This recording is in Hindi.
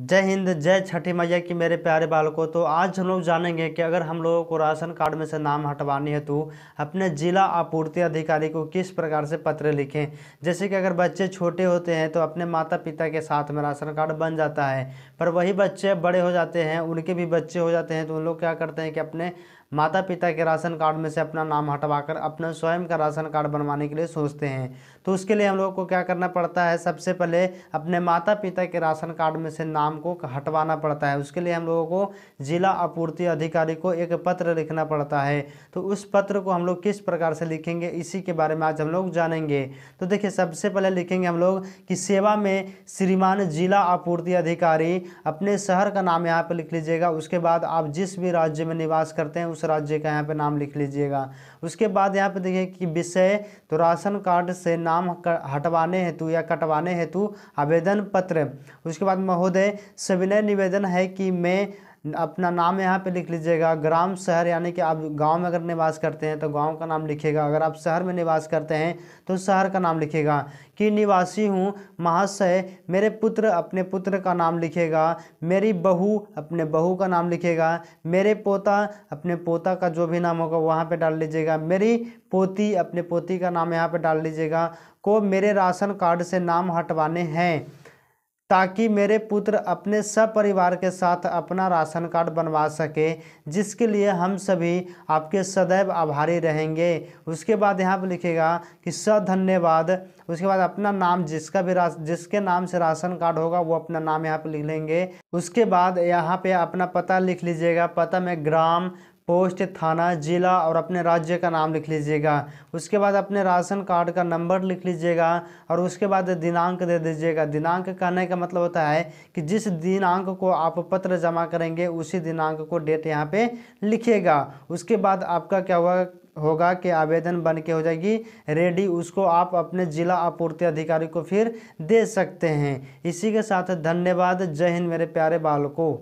जय हिंद जय छठी मैया की मेरे प्यारे बालकों तो आज हम लोग जानेंगे कि अगर हम लोगों को राशन कार्ड में से नाम हटवानी है तो अपने जिला आपूर्ति अधिकारी को किस प्रकार से पत्र लिखें जैसे कि अगर बच्चे छोटे होते हैं तो अपने माता पिता के साथ में राशन कार्ड बन जाता है पर वही बच्चे बड़े हो जाते हैं उनके भी बच्चे हो जाते हैं तो उन लोग क्या करते हैं कि अपने माता पिता के राशन कार्ड में से अपना नाम हटवाकर अपना स्वयं का राशन कार्ड बनवाने के लिए सोचते हैं तो उसके लिए हम लोग को क्या करना पड़ता है सबसे पहले अपने माता पिता के राशन कार्ड में से नाम को हटवाना पड़ता है उसके लिए हम लोगों को जिला आपूर्ति अधिकारी को एक पत्र लिखना पड़ता है तो उस पत्र को हम लोग किस प्रकार से लिखेंगे इसी के बारे में आज हम लोग जानेंगे तो देखिए सबसे पहले लिखेंगे हम लोग कि सेवा में श्रीमान जिला आपूर्ति अधिकारी अपने शहर का नाम यहाँ पर लिख लीजिएगा उसके बाद आप जिस भी राज्य में निवास करते हैं उस राज्य का यहाँ पे नाम लिख लीजिएगा उसके बाद यहाँ पे देखिए कि विषय तो राशन कार्ड से नाम हटवाने हेतु या कटवाने हेतु आवेदन पत्र उसके बाद महोदय सविनय निवेदन है कि मैं अपना नाम यहाँ पे लिख लीजिएगा ग्राम शहर यानी कि आप गांव में अगर निवास करते हैं तो गांव का नाम लिखेगा अगर आप शहर में निवास करते हैं तो शहर का नाम लिखेगा कि निवासी हूँ महाशय मेरे पुत्र अपने पुत्र का नाम लिखेगा मेरी बहू अपने बहू का नाम लिखेगा मेरे पोता अपने पोता का जो भी नाम होगा वहाँ पर डाल लीजिएगा मेरी पोती अपने पोती का नाम यहाँ पर डाल लीजिएगा को मेरे राशन कार्ड से नाम हटवाने हैं ताकि मेरे पुत्र अपने सपरिवार के साथ अपना राशन कार्ड बनवा सके जिसके लिए हम सभी आपके सदैव आभारी रहेंगे उसके बाद यहाँ पर लिखेगा कि धन्यवाद उसके बाद अपना नाम जिसका भी जिसके नाम से राशन कार्ड होगा वो अपना नाम यहाँ पर लिख लेंगे उसके बाद यहाँ पे अपना पता लिख लीजिएगा पता में ग्राम पोस्ट थाना ज़िला और अपने राज्य का नाम लिख लीजिएगा उसके बाद अपने राशन कार्ड का नंबर लिख लीजिएगा और उसके बाद दिनांक दे दीजिएगा दिनांक कहने का मतलब होता है कि जिस दिनांक को आप पत्र जमा करेंगे उसी दिनांक को डेट यहाँ पे लिखिएगा उसके बाद आपका क्या हुआ होगा कि आवेदन बन के हो जाएगी रेडी उसको आप अपने जिला आपूर्ति अधिकारी को फिर दे सकते हैं इसी के साथ धन्यवाद जय हिंद मेरे प्यारे बालकों